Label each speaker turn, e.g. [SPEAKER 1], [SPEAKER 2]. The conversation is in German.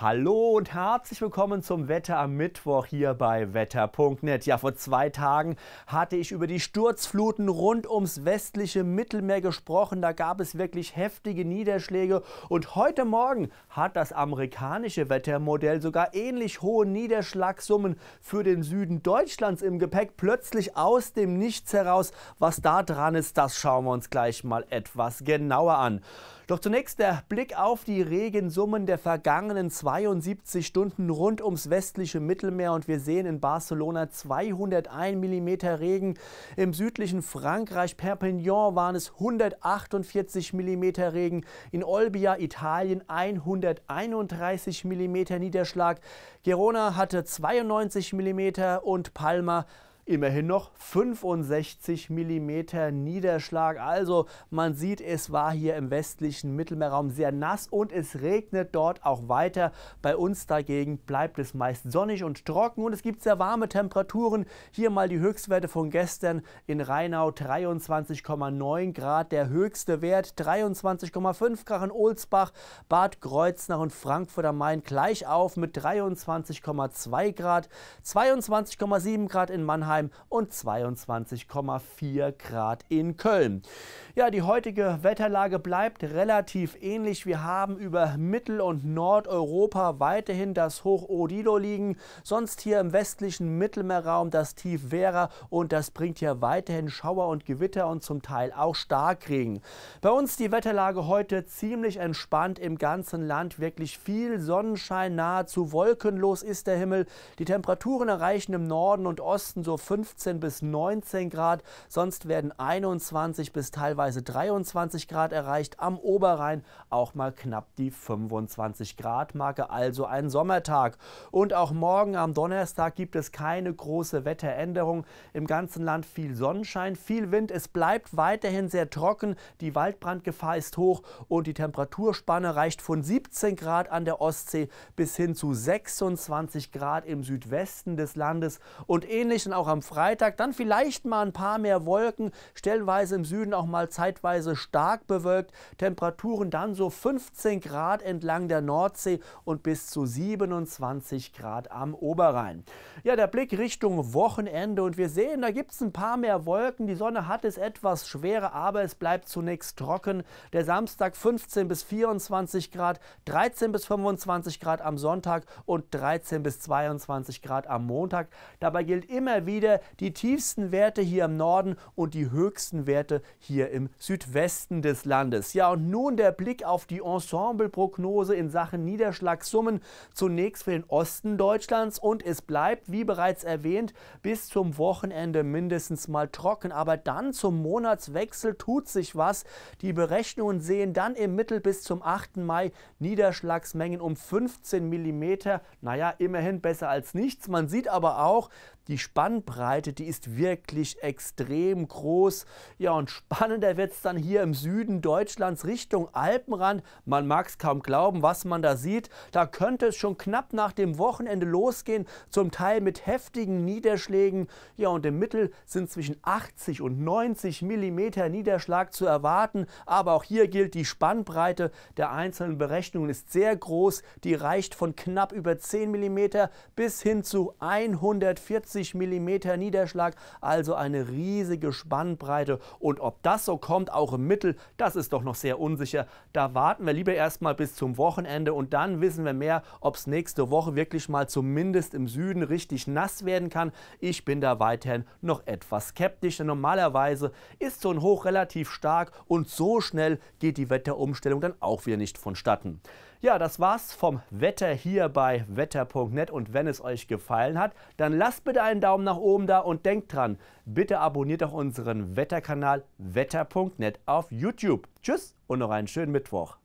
[SPEAKER 1] Hallo und herzlich willkommen zum Wetter am Mittwoch hier bei wetter.net. Ja, vor zwei Tagen hatte ich über die Sturzfluten rund ums westliche Mittelmeer gesprochen. Da gab es wirklich heftige Niederschläge und heute Morgen hat das amerikanische Wettermodell sogar ähnlich hohe Niederschlagssummen für den Süden Deutschlands im Gepäck plötzlich aus dem Nichts heraus. Was da dran ist, das schauen wir uns gleich mal etwas genauer an. Doch zunächst der Blick auf die Regensummen der vergangenen zwei 72 Stunden rund ums westliche Mittelmeer und wir sehen in Barcelona 201 mm Regen. Im südlichen Frankreich, Perpignan, waren es 148 mm Regen. In Olbia, Italien 131 mm Niederschlag. Gerona hatte 92 mm und Palma immerhin noch 65 mm Niederschlag. Also man sieht, es war hier im westlichen Mittelmeerraum sehr nass und es regnet dort auch weiter. Bei uns dagegen bleibt es meist sonnig und trocken und es gibt sehr warme Temperaturen. Hier mal die Höchstwerte von gestern in Rheinau 23,9 Grad, der höchste Wert 23,5 Grad in Olsbach, Bad Kreuznach und Frankfurt am Main gleich auf mit 23,2 Grad, 22,7 Grad in Mannheim Mannheim und 22,4 Grad in Köln. Ja, die heutige Wetterlage bleibt relativ ähnlich. Wir haben über Mittel- und Nordeuropa weiterhin das Hoch Odilo liegen, sonst hier im westlichen Mittelmeerraum das Tief Vera und das bringt hier weiterhin Schauer und Gewitter und zum Teil auch Starkregen. Bei uns die Wetterlage heute ziemlich entspannt im ganzen Land, wirklich viel Sonnenschein, nahezu wolkenlos ist der Himmel. Die Temperaturen erreichen im Norden und Osten so 15 bis 19 Grad, sonst werden 21 bis teilweise 23 Grad erreicht, am Oberrhein auch mal knapp die 25 Grad Marke, also ein Sommertag. Und auch morgen am Donnerstag gibt es keine große Wetteränderung. Im ganzen Land viel Sonnenschein, viel Wind, es bleibt weiterhin sehr trocken, die Waldbrandgefahr ist hoch und die Temperaturspanne reicht von 17 Grad an der Ostsee bis hin zu 26 Grad im Südwesten des Landes und ähnlich auch am am Freitag. Dann vielleicht mal ein paar mehr Wolken, stellenweise im Süden auch mal zeitweise stark bewölkt. Temperaturen dann so 15 Grad entlang der Nordsee und bis zu 27 Grad am Oberrhein. Ja, der Blick Richtung Wochenende und wir sehen, da gibt es ein paar mehr Wolken. Die Sonne hat es etwas schwerer, aber es bleibt zunächst trocken. Der Samstag 15 bis 24 Grad, 13 bis 25 Grad am Sonntag und 13 bis 22 Grad am Montag. Dabei gilt immer wieder, wieder die tiefsten Werte hier im Norden und die höchsten Werte hier im Südwesten des Landes. Ja, und nun der Blick auf die Ensembleprognose in Sachen Niederschlagssummen. Zunächst für den Osten Deutschlands und es bleibt, wie bereits erwähnt, bis zum Wochenende mindestens mal trocken. Aber dann zum Monatswechsel tut sich was. Die Berechnungen sehen dann im Mittel bis zum 8. Mai Niederschlagsmengen um 15 mm. Naja, immerhin besser als nichts. Man sieht aber auch, die Spannbreite Bandbreite, die ist wirklich extrem groß. Ja, und spannender wird es dann hier im Süden Deutschlands Richtung Alpenrand. Man mag es kaum glauben, was man da sieht. Da könnte es schon knapp nach dem Wochenende losgehen, zum Teil mit heftigen Niederschlägen. Ja, und im Mittel sind zwischen 80 und 90 Millimeter Niederschlag zu erwarten. Aber auch hier gilt, die Spannbreite der einzelnen Berechnungen ist sehr groß. Die reicht von knapp über 10 Millimeter bis hin zu 140 Millimeter. Millimeter Niederschlag, also eine riesige Spannbreite. Und ob das so kommt, auch im Mittel, das ist doch noch sehr unsicher. Da warten wir lieber erstmal bis zum Wochenende und dann wissen wir mehr, ob es nächste Woche wirklich mal zumindest im Süden richtig nass werden kann. Ich bin da weiterhin noch etwas skeptisch, denn normalerweise ist so ein Hoch relativ stark und so schnell geht die Wetterumstellung dann auch wieder nicht vonstatten. Ja, das war's vom Wetter hier bei wetter.net und wenn es euch gefallen hat, dann lasst bitte einen Daumen nach oben da und denkt dran, bitte abonniert auch unseren Wetterkanal wetter.net auf YouTube. Tschüss und noch einen schönen Mittwoch.